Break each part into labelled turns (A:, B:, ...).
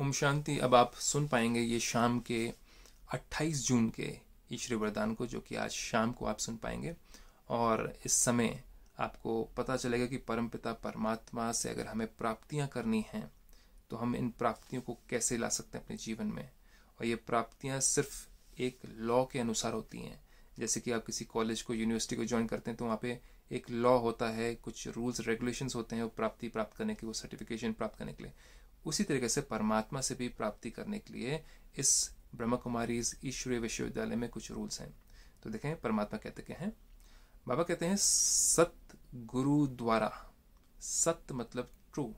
A: ओम शांति अब आप सुन पाएंगे ये शाम के 28 जून के ईश्वरी वरदान को जो कि आज शाम को आप सुन पाएंगे और इस समय आपको पता चलेगा कि परमपिता परमात्मा से अगर हमें प्राप्तियां करनी हैं तो हम इन प्राप्तियों को कैसे ला सकते हैं अपने जीवन में और ये प्राप्तियां सिर्फ एक लॉ के अनुसार होती हैं जैसे कि आप किसी कॉलेज को यूनिवर्सिटी को ज्वाइन करते हैं तो वहाँ पे एक लॉ होता है कुछ रूल्स रेगुलेशंस होते हैं वो प्राप्ति प्राप्त करने के वो सर्टिफिकेशन प्राप्त करने के लिए उसी तरीके से परमात्मा से भी प्राप्ति करने के लिए इस ब्रह्म कुमारी ईश्वरीय विश्वविद्यालय में कुछ रूल्स हैं तो देखें परमात्मा कहते क्या हैं बाबा कहते हैं सत गुरु द्वारा सत्य मतलब ट्रू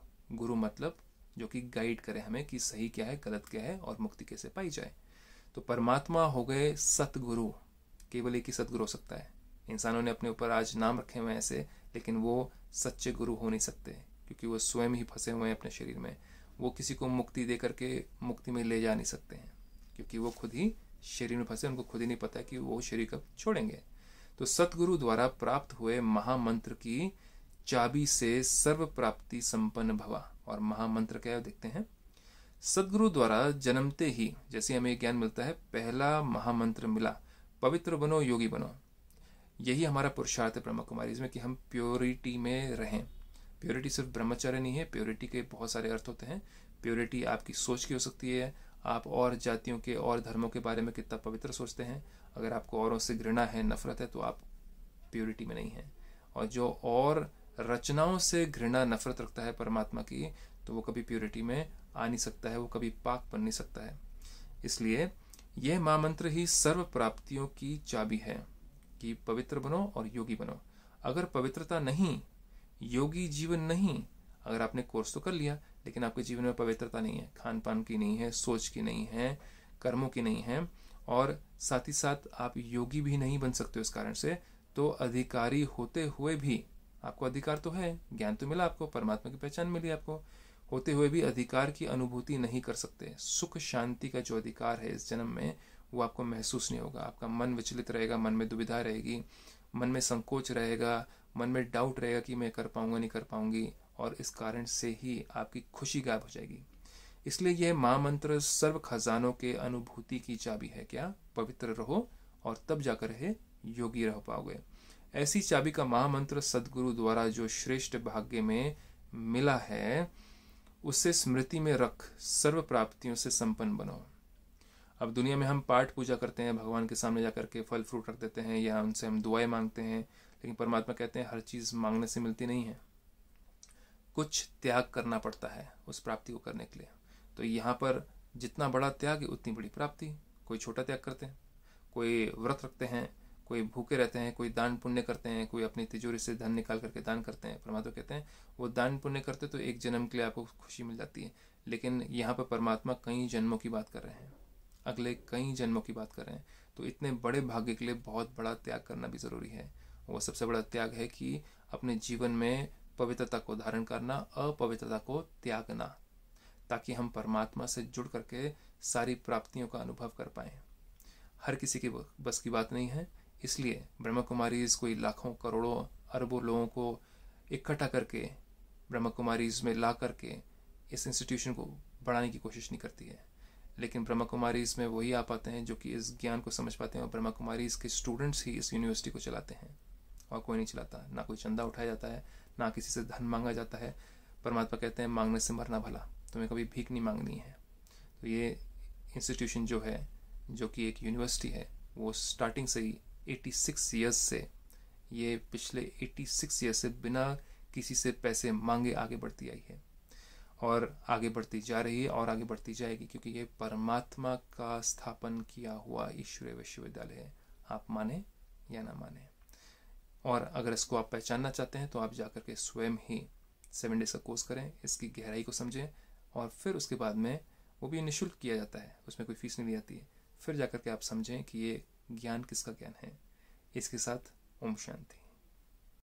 A: गुरु मतलब जो कि गाइड करे हमें कि सही क्या है गलत क्या है और मुक्ति कैसे पाई जाए तो परमात्मा हो गए सतगुरु केवल एक ही सतगुरु हो सकता है इंसानों ने अपने ऊपर आज नाम रखे हुए ऐसे लेकिन वो सच्चे गुरु हो नहीं सकते क्योंकि वो स्वयं ही फंसे हुए हैं अपने शरीर में वो किसी को मुक्ति दे करके मुक्ति में ले जा नहीं सकते हैं क्योंकि वो खुद ही शरीर में फंसे उनको खुद ही नहीं पता कि वो शरीर कब छोड़ेंगे तो सतगुरु द्वारा प्राप्त हुए महामंत्र की चाबी से सर्व प्राप्ति संपन्न भवा और महामंत्र क्या है देखते हैं सदगुरु द्वारा जन्मते ही जैसे हमें ज्ञान मिलता है पहला महामंत्र मिला पवित्र बनो योगी बनो यही हमारा पुरुषार्थ है ब्रह्म कुमारी इसमें कि हम प्योरिटी में रहें प्योरिटी सिर्फ ब्रह्मचर्य नहीं है प्योरिटी के बहुत सारे अर्थ होते हैं प्योरिटी आपकी सोच की हो सकती है आप और जातियों के और धर्मों के बारे में कितना पवित्र सोचते हैं अगर आपको औरों से घृणा है नफरत है तो आप प्योरिटी में नहीं हैं और जो और रचनाओं से घृणा नफरत रखता है परमात्मा की तो वो कभी प्योरिटी में आ नहीं सकता है वो कभी पाक बन नहीं सकता है इसलिए यह महामंत्र ही सर्व प्राप्तियों की चाबी है कि पवित्र बनो और योगी बनो अगर पवित्रता नहीं योगी जीवन नहीं अगर आपने कोर्स तो कर लिया लेकिन आपके जीवन में पवित्रता नहीं है खान पान की नहीं है सोच की नहीं है कर्मों की नहीं है और साथ ही साथ आप योगी भी नहीं बन सकते इस कारण से तो अधिकारी होते हुए भी आपको अधिकार तो है ज्ञान तो मिला आपको परमात्मा की पहचान मिली आपको होते हुए भी अधिकार की अनुभूति नहीं कर सकते सुख शांति का जो अधिकार है इस जन्म में वो आपको महसूस नहीं होगा आपका मन विचलित रहेगा मन में दुविधा रहेगी मन में संकोच रहेगा मन में डाउट रहेगा कि मैं कर पाऊंगा नहीं कर पाऊंगी और इस कारण से ही आपकी खुशी गायब हो जाएगी इसलिए यह महामंत्र सर्व खजानों के अनुभूति की चाबी है क्या पवित्र रहो और तब जाकर है योगी रह पाओगे ऐसी चाबी का महामंत्र सदगुरु द्वारा जो श्रेष्ठ भाग्य में मिला है उसे स्मृति में रख सर्व प्राप्तियों से संपन्न बनो अब दुनिया में हम पाठ पूजा करते हैं भगवान के सामने जा करके फल फ्रूट रख देते हैं या उनसे हम दुआएं मांगते हैं लेकिन परमात्मा कहते हैं हर चीज़ मांगने से मिलती नहीं है कुछ त्याग करना पड़ता है उस प्राप्ति को करने के लिए तो यहाँ पर जितना बड़ा त्याग उतनी बड़ी प्राप्ति कोई छोटा त्याग करते हैं कोई व्रत रखते हैं कोई भूखे रहते हैं कोई दान पुण्य करते हैं कोई अपनी तिजोरी से धन निकाल करके दान करते हैं परमात्मा कहते हैं वो दान पुण्य करते तो एक जन्म के लिए आपको खुशी मिल जाती है लेकिन यहाँ पर परमात्मा कई जन्मों की बात कर रहे हैं अगले कई जन्मों की बात करें तो इतने बड़े भाग्य के लिए बहुत बड़ा त्याग करना भी ज़रूरी है वह सबसे बड़ा त्याग है कि अपने जीवन में पवित्रता को धारण करना अपवित्रता को त्यागना ताकि हम परमात्मा से जुड़ करके सारी प्राप्तियों का अनुभव कर पाए हर किसी की बस की बात नहीं है इसलिए ब्रह्म कुमारीज कोई लाखों करोड़ों अरबों लोगों को इकट्ठा करके ब्रह्म कुमारीज में ला करके इस इंस्टीट्यूशन को बढ़ाने की कोशिश नहीं करती है लेकिन ब्रह्मा कुमारी इसमें वही आ पाते हैं जो कि इस ज्ञान को समझ पाते हैं और ब्रह्मा कुमारी इसके स्टूडेंट्स ही इस यूनिवर्सिटी को चलाते हैं और कोई नहीं चलाता ना कोई चंदा उठाया जाता है ना किसी से धन मांगा जाता है परमात्मा कहते हैं मांगने से मरना भला तुम्हें कभी भीख नहीं मांगनी है तो ये इंस्टीट्यूशन जो है जो कि एक यूनिवर्सिटी है वो स्टार्टिंग से ही सिक्स ईयर्स से ये पिछले सिक्स ईयर्स से बिना किसी से पैसे मांगे आगे बढ़ती आई है और आगे बढ़ती जा रही है और आगे बढ़ती जाएगी क्योंकि ये परमात्मा का स्थापन किया हुआ ईश्वरीय विश्वविद्यालय है आप माने या ना माने और अगर इसको आप पहचानना चाहते हैं तो आप जाकर के स्वयं ही सेवन डेज का कोर्स करें इसकी गहराई को समझें और फिर उसके बाद में वो भी निःशुल्क किया जाता है उसमें कोई फीस नहीं ली जाती है फिर जाकर के आप समझें कि ये ज्ञान किसका ज्ञान है इसके साथ ओम शांति